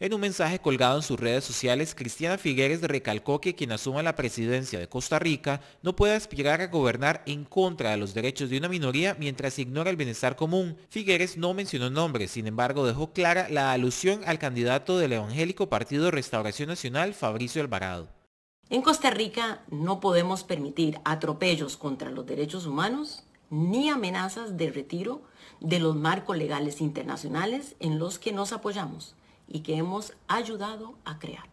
En un mensaje colgado en sus redes sociales, Cristiana Figueres recalcó que quien asuma la presidencia de Costa Rica no puede aspirar a gobernar en contra de los derechos de una minoría mientras ignora el bienestar común. Figueres no mencionó nombres, sin embargo dejó clara la alusión al candidato del evangélico Partido Restauración Nacional, Fabricio Alvarado. En Costa Rica no podemos permitir atropellos contra los derechos humanos ni amenazas de retiro de los marcos legales internacionales en los que nos apoyamos y que hemos ayudado a crear.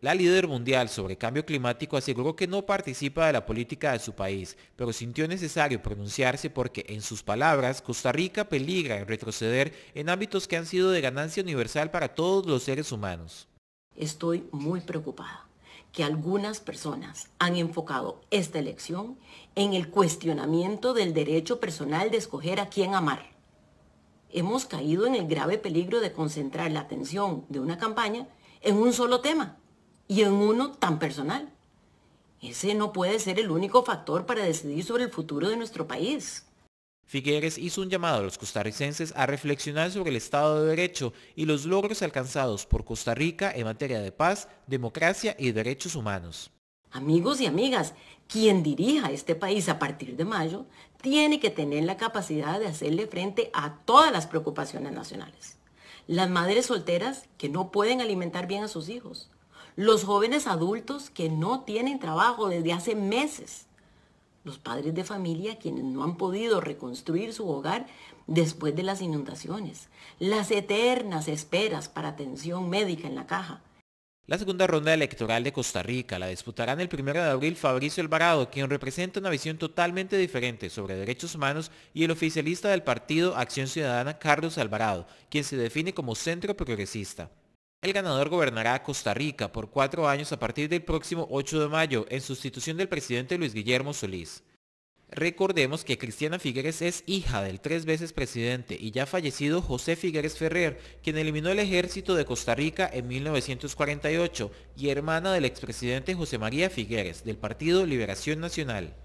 La líder mundial sobre cambio climático aseguró que no participa de la política de su país, pero sintió necesario pronunciarse porque, en sus palabras, Costa Rica peligra en retroceder en ámbitos que han sido de ganancia universal para todos los seres humanos. Estoy muy preocupada que algunas personas han enfocado esta elección en el cuestionamiento del derecho personal de escoger a quién amar hemos caído en el grave peligro de concentrar la atención de una campaña en un solo tema y en uno tan personal. Ese no puede ser el único factor para decidir sobre el futuro de nuestro país. Figueres hizo un llamado a los costarricenses a reflexionar sobre el Estado de Derecho y los logros alcanzados por Costa Rica en materia de paz, democracia y derechos humanos. Amigos y amigas, quien dirija este país a partir de mayo tiene que tener la capacidad de hacerle frente a todas las preocupaciones nacionales. Las madres solteras que no pueden alimentar bien a sus hijos. Los jóvenes adultos que no tienen trabajo desde hace meses. Los padres de familia quienes no han podido reconstruir su hogar después de las inundaciones. Las eternas esperas para atención médica en la caja la segunda ronda electoral de Costa Rica la disputarán el 1 de abril Fabricio Alvarado, quien representa una visión totalmente diferente sobre derechos humanos, y el oficialista del partido Acción Ciudadana Carlos Alvarado, quien se define como centro progresista. El ganador gobernará Costa Rica por cuatro años a partir del próximo 8 de mayo, en sustitución del presidente Luis Guillermo Solís. Recordemos que Cristiana Figueres es hija del tres veces presidente y ya fallecido José Figueres Ferrer, quien eliminó el ejército de Costa Rica en 1948 y hermana del expresidente José María Figueres del Partido Liberación Nacional.